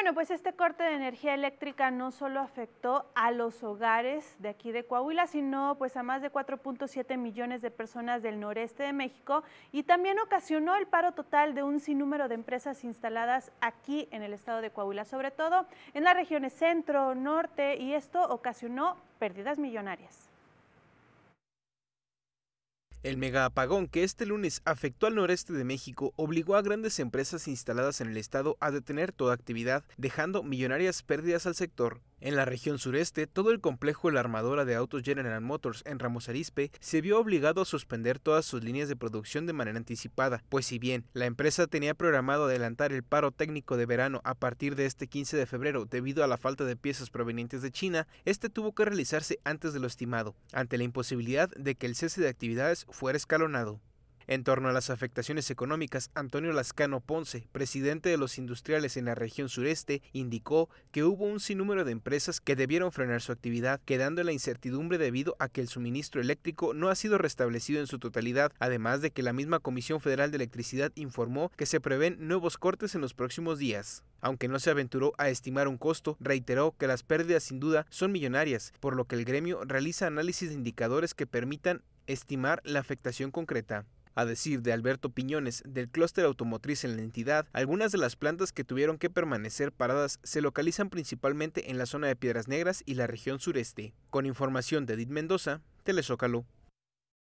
Bueno, pues este corte de energía eléctrica no solo afectó a los hogares de aquí de Coahuila, sino pues a más de 4.7 millones de personas del noreste de México y también ocasionó el paro total de un sinnúmero de empresas instaladas aquí en el estado de Coahuila, sobre todo en las regiones centro, norte y esto ocasionó pérdidas millonarias. El mega que este lunes afectó al noreste de México obligó a grandes empresas instaladas en el estado a detener toda actividad, dejando millonarias pérdidas al sector. En la región sureste, todo el complejo de la armadora de autos General Motors en Ramos Arizpe se vio obligado a suspender todas sus líneas de producción de manera anticipada, pues si bien la empresa tenía programado adelantar el paro técnico de verano a partir de este 15 de febrero debido a la falta de piezas provenientes de China, este tuvo que realizarse antes de lo estimado, ante la imposibilidad de que el cese de actividades fuera escalonado. En torno a las afectaciones económicas, Antonio Lascano Ponce, presidente de los industriales en la región sureste, indicó que hubo un sinnúmero de empresas que debieron frenar su actividad, quedando en la incertidumbre debido a que el suministro eléctrico no ha sido restablecido en su totalidad, además de que la misma Comisión Federal de Electricidad informó que se prevén nuevos cortes en los próximos días. Aunque no se aventuró a estimar un costo, reiteró que las pérdidas sin duda son millonarias, por lo que el gremio realiza análisis de indicadores que permitan estimar la afectación concreta. A decir de Alberto Piñones, del clúster automotriz en la entidad, algunas de las plantas que tuvieron que permanecer paradas se localizan principalmente en la zona de Piedras Negras y la región sureste. Con información de Edith Mendoza, Telesócalo.